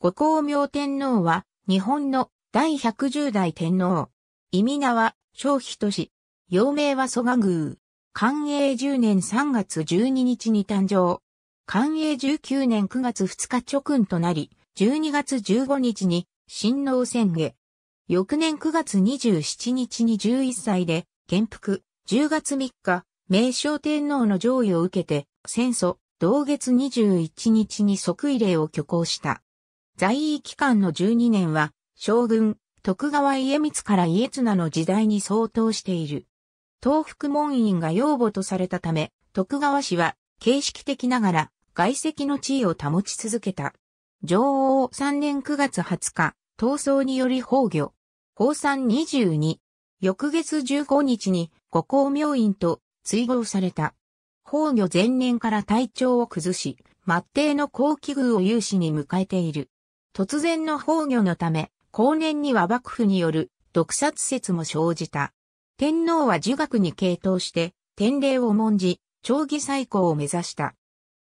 ご光明天皇は、日本の第110代天皇。意味名は、小妃都市。幼名は蘇我宮。寛永10年3月12日に誕生。寛永19年9月2日直訓となり、12月15日に、新農宣言。翌年9月27日に11歳で、元服、10月3日、明正天皇の上位を受けて、戦祖、同月21日に即位礼を挙行した。在位期間の12年は、将軍、徳川家光から家綱の時代に相当している。東福門院が養母とされたため、徳川氏は、形式的ながら、外籍の地位を保ち続けた。上王3年9月20日、闘争により崩御。法産22。翌月15日に、五公明院と追合された。崩御前年から体調を崩し、末帝の後期宮を有志に迎えている。突然の崩御のため、後年には幕府による毒殺説も生じた。天皇は儒学に傾倒して、天礼を重んじ、長義再興を目指した。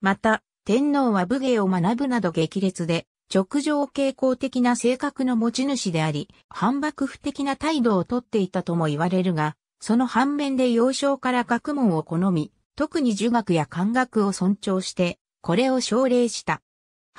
また、天皇は武芸を学ぶなど激烈で、直情傾向的な性格の持ち主であり、反幕府的な態度をとっていたとも言われるが、その反面で幼少から学問を好み、特に儒学や漢学を尊重して、これを奨励した。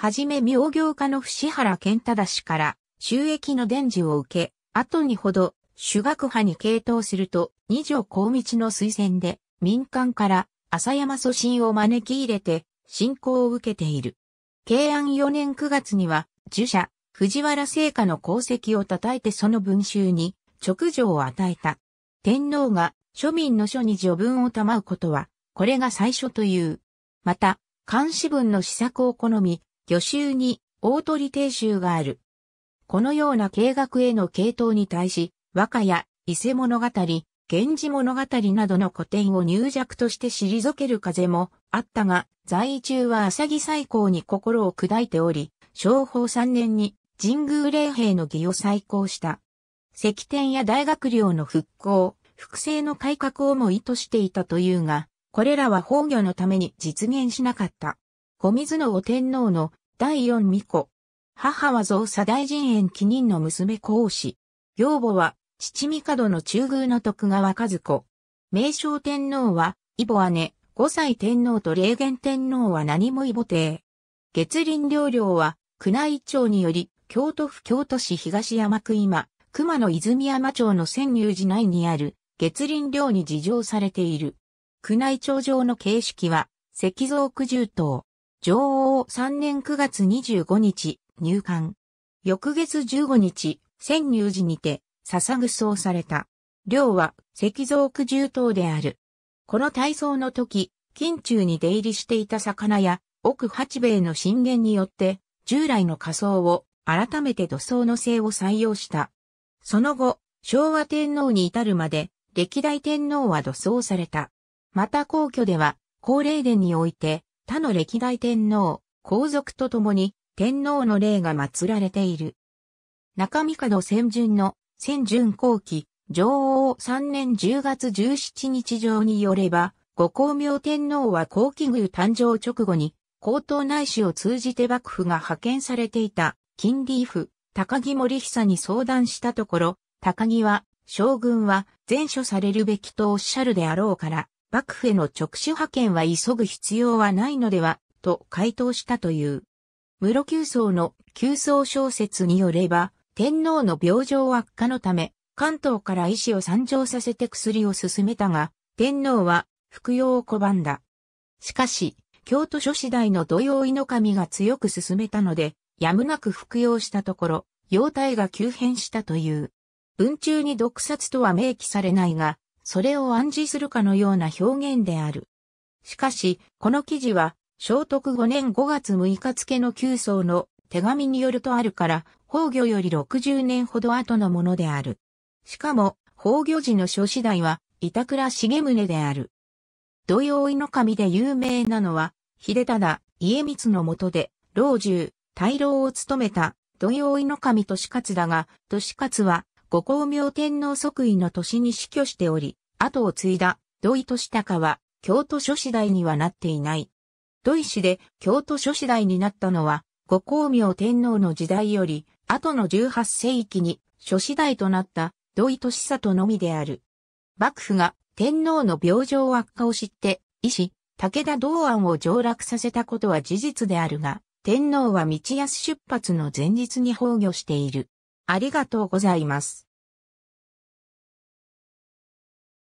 はじめ妙業家の伏原健忠氏から収益の伝授を受け、後にほど主学派に傾倒すると、二条光道の推薦で民間から浅山祖神を招き入れて信仰を受けている。慶安4年9月には、儒者、藤原聖家の功績を称えてその文集に直情を与えた。天皇が庶民の書に序文を賜うことは、これが最初という。また、漢詩文の施策を好み、魚州に大鳥定州がある。このような計画への系統に対し、和歌や伊勢物語、源氏物語などの古典を入弱として退ける風もあったが、在位中は浅木最高に心を砕いており、昭法3年に神宮霊兵の儀を再興した。石典や大学寮の復興、複製の改革をも意図していたというが、これらは崩御のために実現しなかった。小水の御天皇の第四巫女。母は造作大臣園記人の娘孔子。養母は、父帝の中宮の徳川和子。名称天皇は、異母姉、五歳天皇と霊元天皇は何も異母帝。月輪領領は、宮内庁により、京都府京都市東山区今、熊野泉山町の仙入寺内にある、月輪領に事情されている。宮内庁上の形式は、石造九十頭。女王3年9月25日、入管。翌月15日、潜入時にて、捧ぐそうされた。寮は石像苦重刀である。この体操の時、近中に出入りしていた魚や、奥八兵衛の震言によって、従来の仮装を改めて土葬の性を採用した。その後、昭和天皇に至るまで、歴代天皇は土葬された。また皇居では、高霊殿において、他の歴代天皇、皇族と共に天皇の霊が祀られている。中帝千順の千順後期、女王3年10月17日上によれば、五光明天皇は後期宮誕生直後に、皇統内史を通じて幕府が派遣されていた、金リーフ、高木森久に相談したところ、高木は、将軍は前処されるべきとおっしゃるであろうから、幕府への直視派遣は急ぐ必要はないのでは、と回答したという。室九層の九層小説によれば、天皇の病状悪化のため、関東から医師を参上させて薬を進めたが、天皇は服用を拒んだ。しかし、京都諸次第の土曜井の神が強く進めたので、やむなく服用したところ、容体が急変したという。文中に毒殺とは明記されないが、それを暗示するかのような表現である。しかし、この記事は、聖徳5年5月6日付の9層の手紙によるとあるから、崩御より60年ほど後のものである。しかも、崩御時の諸次第は、板倉重宗である。土曜井の神で有名なのは、秀忠、家光の下で、老中、大老を務めた、土曜井の神利勝だが、利勝は、五光明天皇即位の年に死去しており、後を継いだ土井利孝は京都諸子代にはなっていない。土井氏で京都諸子代になったのは、五光明天皇の時代より、後の18世紀に諸子代となった土井利里のみである。幕府が天皇の病状悪化を知って、医師、武田道安を上洛させたことは事実であるが、天皇は道安出発の前日に崩御している。ありがとうございます。